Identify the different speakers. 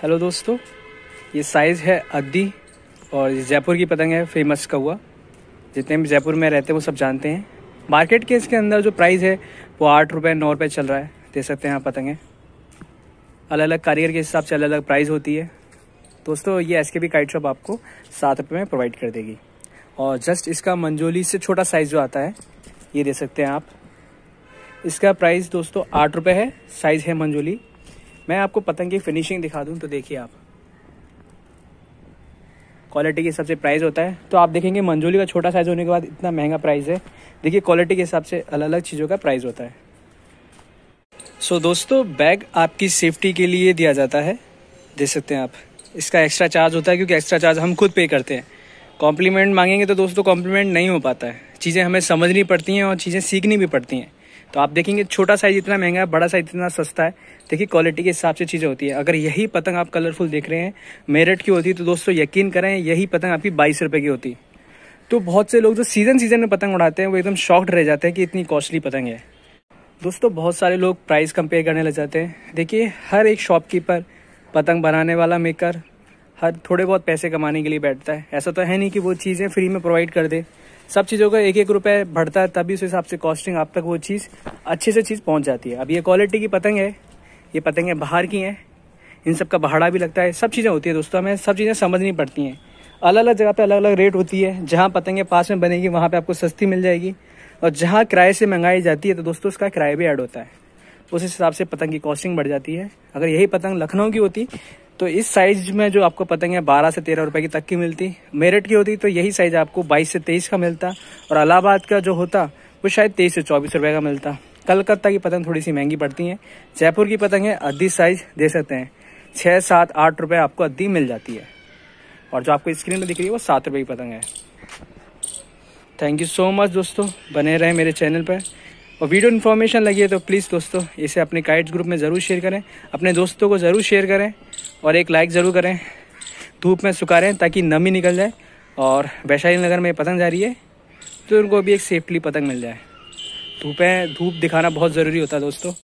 Speaker 1: hello दोस्तों ये size है अद्दी और जयपुर की पतंग है फेमस कौआ जितने भी जयपुर में रहते हैं वो सब जानते हैं मार्केट के इसके अंदर जो प्राइस है वो आठ रुपये नौ रुपये चल रहा है दे सकते हैं आप है अलग अलग कारीगर के हिसाब से अलग अलग प्राइस होती है दोस्तों ये एस के बी काइट शॉप आपको सात रुपये में प्रोवाइड कर देगी और जस्ट इसका मंजोली से छोटा साइज़ जो आता है ये दे सकते हैं आप इसका प्राइस दोस्तों आठ रुपये है साइज़ है मंजोली मैं आपको पतंग की फिनिशिंग दिखा दूँ तो देखिए आप क्वालिटी के हिसाब से प्राइस होता है तो आप देखेंगे मंजूली का छोटा साइज़ होने के बाद इतना महंगा प्राइस है देखिए क्वालिटी के हिसाब से अलग अलग चीज़ों का प्राइस होता है सो so, दोस्तों बैग आपकी सेफ्टी के लिए दिया जाता है देख सकते हैं आप इसका एक्स्ट्रा चार्ज होता है क्योंकि एक्स्ट्रा चार्ज हम खुद पे करते हैं कॉम्प्लीमेंट मांगेंगे तो दोस्तों कॉम्प्लीमेंट नहीं हो पाता है चीज़ें हमें समझनी पड़ती हैं और चीज़ें सीखनी भी पड़ती हैं तो आप देखेंगे छोटा साइज इतना महंगा है बड़ा साइज इतना सस्ता है देखिए क्वालिटी के हिसाब से चीज़ें होती है अगर यही पतंग आप कलरफुल देख रहे हैं मेरठ की होती है तो दोस्तों यकीन करें यही पतंग आपकी बाईस रुपये की होती तो बहुत से लोग जो सीज़न सीज़न में पतंग उड़ाते हैं वो एकदम शॉक्ड रह जाते हैं कि इतनी कॉस्टली पतंग है दोस्तों बहुत सारे लोग प्राइस कंपेयर करने लग जाते हैं देखिए हर एक शॉपकीपर पतंग बनाने वाला मेकर हर थोड़े बहुत पैसे कमाने के लिए बैठता है ऐसा तो है नहीं कि वो चीज़ें फ्री में प्रोवाइड कर दे सब चीज़ों का एक एक रुपये बढ़ता है तभी उस हिसाब से कॉस्टिंग आप तक वो चीज़ अच्छे से चीज़ पहुँच जाती है अब ये क्वालिटी की पतंग है ये पतंगें बाहर की हैं इन सब का भाड़ा भी लगता है सब चीज़ें होती है दोस्तों हमें सब चीज़ें समझनी पड़ती हैं अलग अलग जगह पे अलग अलग रेट होती है जहाँ पतंगें पास में बनेगी वहाँ पे आपको सस्ती मिल जाएगी और जहाँ किराए से मंगाई जाती है तो दोस्तों उसका किराया भी ऐड होता है उस हिसाब से पतंग की कॉस्टिंग बढ़ जाती है अगर यही पतंग लखनऊ की होती तो इस साइज में जो आपको पतंग है बारह से तेरह रुपए की तक की मिलती मेरठ की होती तो यही साइज आपको बाईस से तेईस का मिलता और अलाहाबाद का जो होता वो शायद तेईस से चौबीस रुपए का मिलता कलकत्ता की पतंग थोड़ी सी महंगी पड़ती है जयपुर की पतंग है अद्धी साइज दे सकते हैं छः सात आठ रुपये आपको अद्धी मिल जाती है और जो आपको स्क्रीन में दिख रही है वो सात रुपये की पतंग है थैंक यू सो मच दोस्तों बने रहे मेरे चैनल पर और वीडियो इन्फॉर्मेशन लगी है तो प्लीज़ दोस्तों इसे अपने काइट्स ग्रुप में ज़रूर शेयर करें अपने दोस्तों को ज़रूर शेयर करें और एक लाइक ज़रूर करें धूप में सुखा रहे हैं ताकि नमी निकल जाए और वैशाली नगर में पतंग जा रही है तो उनको भी एक सेफ्टली पतंग मिल जाए धूप है धूप दिखाना बहुत ज़रूरी होता है दोस्तों